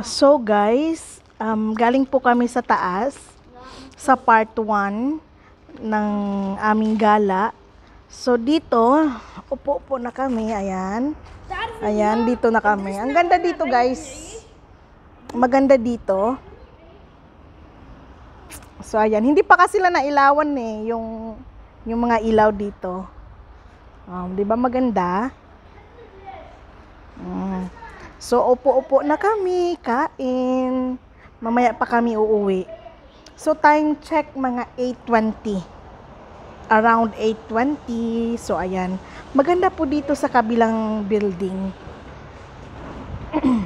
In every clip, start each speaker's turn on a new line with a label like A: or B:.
A: So guys, um, galing po kami sa taas sa part 1 ng aming gala. So dito, upo po na kami, ayan. Ayan, dito na kami. Ang ganda dito guys. Maganda dito. So ayan, hindi pa kasi sila nailawan eh, yung, yung mga ilaw dito. Um, 'di ba maganda? So, upo-upo na kami, kain. Mamaya pa kami uuwi. So, time check mga 8.20. Around 8.20. So, ayan. Maganda po dito sa kabilang building.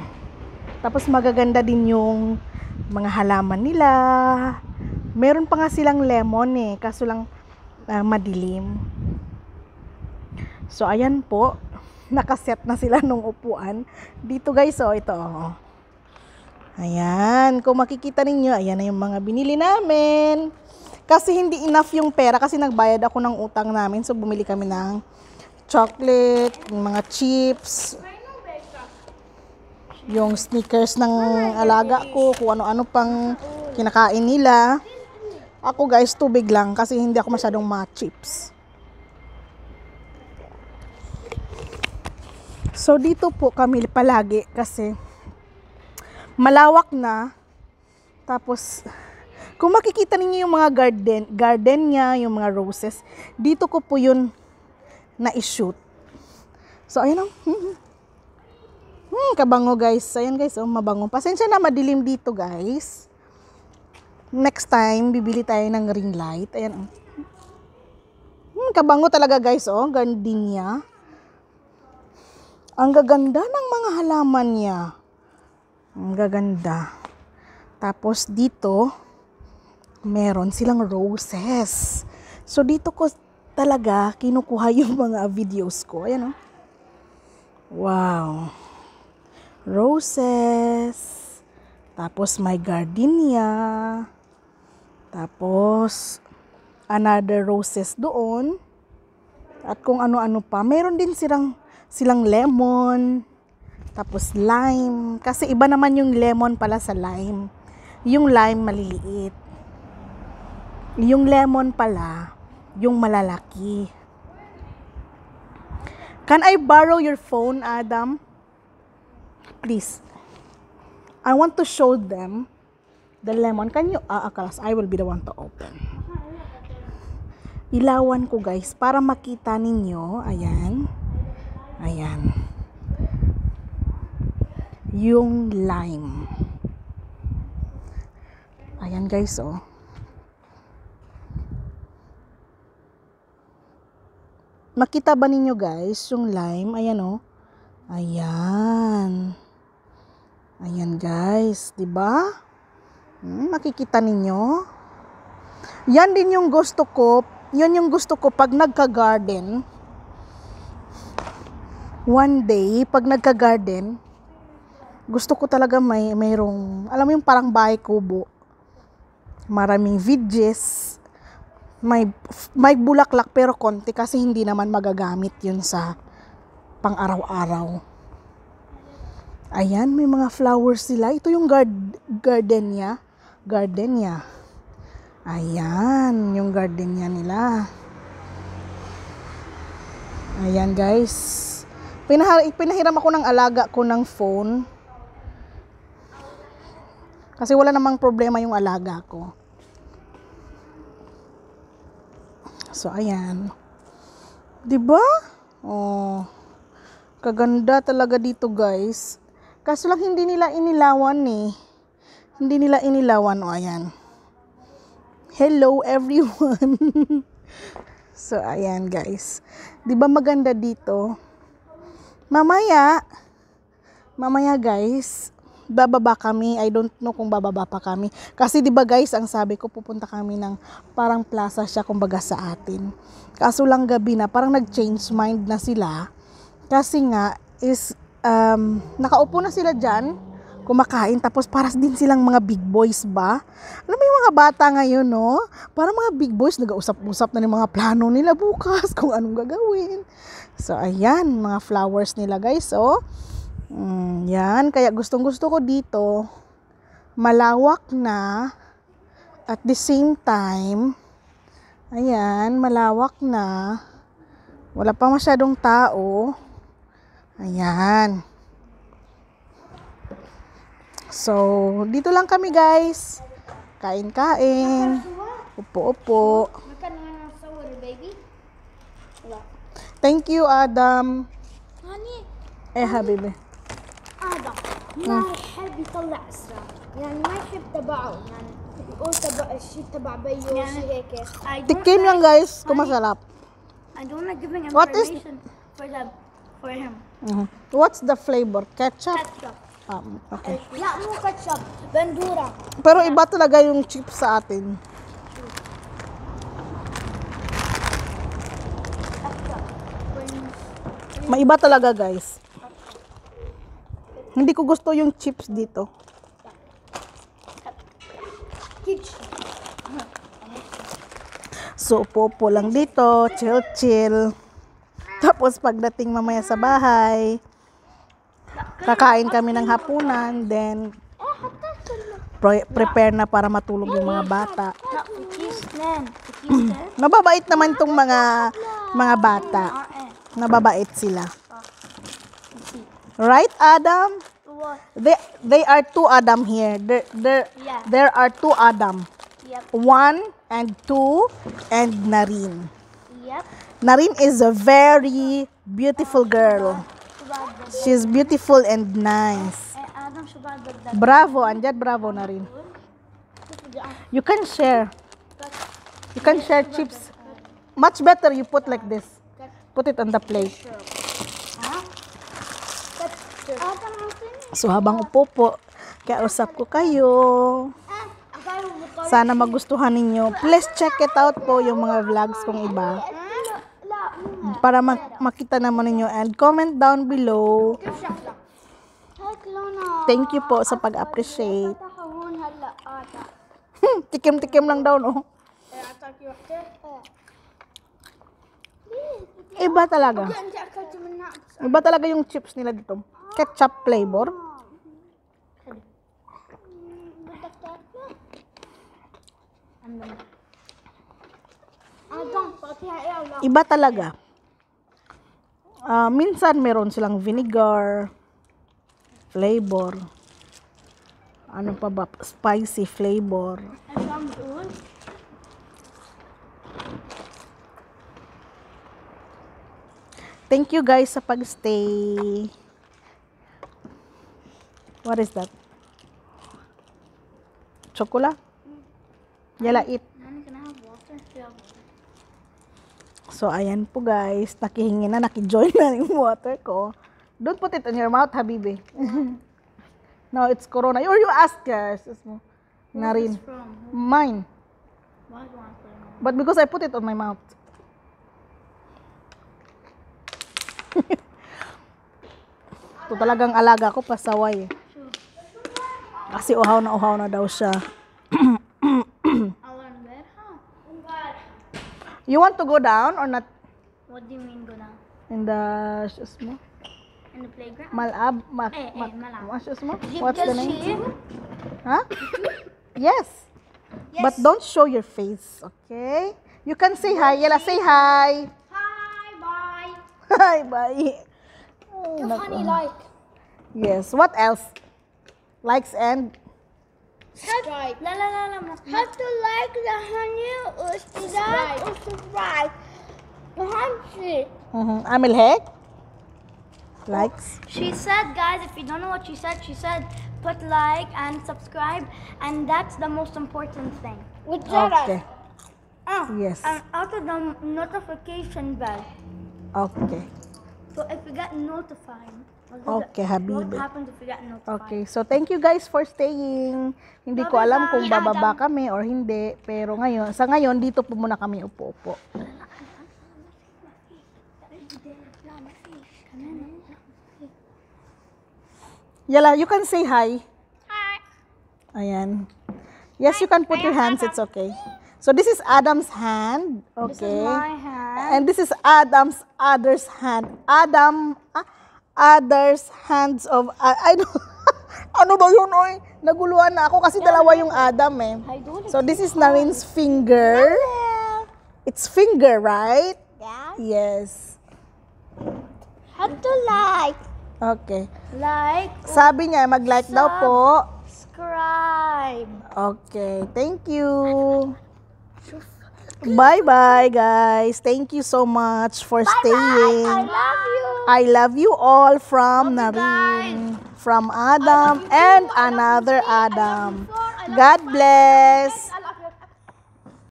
A: Tapos, magaganda din yung mga halaman nila. Meron pa nga silang lemon eh. Kaso lang uh, madilim. So, ayan po nakaset na sila nung upuan. Dito guys, oh, ito. Oh. Ayan, kung makikita ninyo, ayan na yung mga binili namin. Kasi hindi enough yung pera kasi nagbayad ako ng utang namin. So, bumili kami ng chocolate, yung mga chips, yung sneakers ng alaga ko, kung ano-ano pang kinakain nila. Ako guys, tubig lang kasi hindi ako masyadong ma-chips. So dito po kami palagi kasi malawak na. Tapos kung makikita ninyo yung mga garden, garden niya, yung mga roses, dito ko po yun na-shoot. i So ayun ang, hmm, kabango guys. Ayun guys, oh, mabango. Pasensya na madilim dito guys. Next time, bibili tayo ng ring light. Ayun oh. Hmm, kabango talaga guys, oh. Gandin ang gaganda ng mga halaman niya. Ang gaganda. Tapos dito, meron silang roses. So dito ko talaga kinukuha yung mga videos ko. Ayan o. Oh. Wow. Roses. Tapos may gardenia. Tapos another roses doon. At kung ano-ano pa. Meron din silang silang lemon, tapos lime. Kasi iba naman yung lemon pala sa lime. Yung lime maliliit. Yung lemon pala, yung malalaki. Can I borrow your phone, Adam? Please. I want to show them the lemon. Can you aakalas? Ah, uh, I will be the one to open. Ilawan ko guys para makita ninyo. Ayan. Ayan. Yung lime. Ayan guys, oh. Makita ba ninyo guys yung lime? Ayan oh. Ayan. Ayan guys, 'di ba? Hmm, makikita ninyo. Yan din yung gusto ko. Yan yung gusto ko pag nagka-garden one day, pag nagka-garden, gusto ko talaga may mayroong, alam mo yung parang bahay kubo. Maraming vidges, may, may bulaklak pero konti kasi hindi naman magagamit yun sa pang araw-araw. Ayan, may mga flowers sila. Ito yung gard, garden niya. Garden niya. Ayan, yung garden niya nila. Ayan guys. Pinah- pinahiram ako ng alaga ko ng phone. Kasi wala namang problema yung alaga ko. So, ayan. Diba? Oh. Kaganda talaga dito, guys. Kaso lang hindi nila inilawan ni. Eh. Hindi nila inilawan, oh, ayan. Hello everyone. so, ayan, guys. 'Di ba maganda dito? mamaya, mamaya guys, bababa kami. I don't know kung bababa pa kami. Kasi 'di ba guys, ang sabi ko pupunta kami ng parang plaza siya kumbaga sa atin. Kaso lang gabi na parang nag-change mind na sila. Kasi nga is um, nakaupo na sila diyan kumakain tapos paras din silang mga big boys ba? Alam mo yung mga bata ngayon, no? Para mga big boys, nag-usap-usap na ng mga plano nila bukas kung anong gagawin. So, ayan, mga flowers nila, guys, oh. Mm, yan, kaya gustong-gusto ko dito, malawak na, at the same time, ayan, malawak na, wala pa masyadong tao, Ayan. So, dito lang kami guys. Kain-kain. Upo-upo. Thank you, Adam. Honey. Eh, habibi. Adam, ما يحب يطلع أسرع يعني ما يحب تبعه يعني يقول تبع الشيء تبع بيه وشيء هيك تكيم lang guys kung masarap I don't like giving information What for them for him uh mm-hmm. -huh. What's the flavor? Ketchup? Ketchup Um, okay. Wala eh, mo ketchup. Bandura. Pero iba talaga yung chips sa atin. Maiba talaga guys. Hindi ko gusto yung chips dito. So, popo lang dito. Chill, chill. Tapos pagdating mamaya sa bahay, Kakain kami ng hapunan, then pre prepare na para matulog yung mga bata. Mababait naman tong mga mga bata. Nababait sila. Right, Adam? They, they are two Adam here. There, there, there are two Adam. Yep. One and two and Narin. Yep. Narin is a very beautiful girl. She's beautiful and nice. Eh, bravo, andyan bravo na rin. You can share. You can share chips. Much better you put like this. Put it on the plate. So habang upo po, kaya usap ko kayo. Sana magustuhan ninyo. Please check it out po yung mga vlogs kong iba para mak- makita naman ninyo and comment down below. Thank you po sa pag-appreciate. Hmm, tikim-tikim lang daw, no? Iba talaga. Iba talaga yung chips nila dito. Ketchup flavor. Iba talaga. Uh, minsan meron silang vinegar, flavor. Ano pa ba? Spicy flavor. Thank you guys sa pagstay. What is that? Chocolate? Yala, eat. So, ayan po guys. Nakihingi na, nakijoin na yung water ko. Don't put it in your mouth, Habibi. no, it's corona. Or you ask guys. Mo.
B: Narin. Mine.
A: But because I put it on my mouth. Ito talagang alaga ko pasaway. Kasi uhaw na uhaw na daw siya. You want to go down or not? What do you mean go down? In the shoes mo? In the playground? Malab? mal, eh, eh, ma eh, malab. What's, What's the name? Huh? yes. yes. But don't show your face, okay? You can say hi. Yella, say hi. Hi, bye. hi, bye. Oh, funny like. Yes. What else? Likes and? Subscribe. La la la la. Have to like the honey or subscribe or subscribe. Mm-hmm. I'm Amil hai? Likes. Oh, she said, guys, if you don't know what she said, she said put like and subscribe, and that's the most important thing. With okay. Oh, yes. And also the notification bell. Okay. So if you get notified. Okay, Habib. Okay, so thank you guys for staying. Hindi ko alam kung bababa kami or hindi, pero ngayon, sa ngayon, dito po muna kami upo-upo. Yala, you can say hi. Hi. Ayan. Yes, you can put your hands. It's okay. So this is Adam's hand. Okay. This is my hand. And this is Adam's other's hand. Adam. Ah, others hands of I don't, ano ba yun oy? Naguluhan na ako kasi dalawa yung Adam eh. So this is Narin's finger. It's finger, right? Yes. How to like? Okay. Like. Sabi niya mag-like daw po. Subscribe. Okay. Thank you. Bye-bye, guys. Thank you so much for bye staying. Bye. I love you. I love you all from love Narin, from Adam, and another Adam. God bless.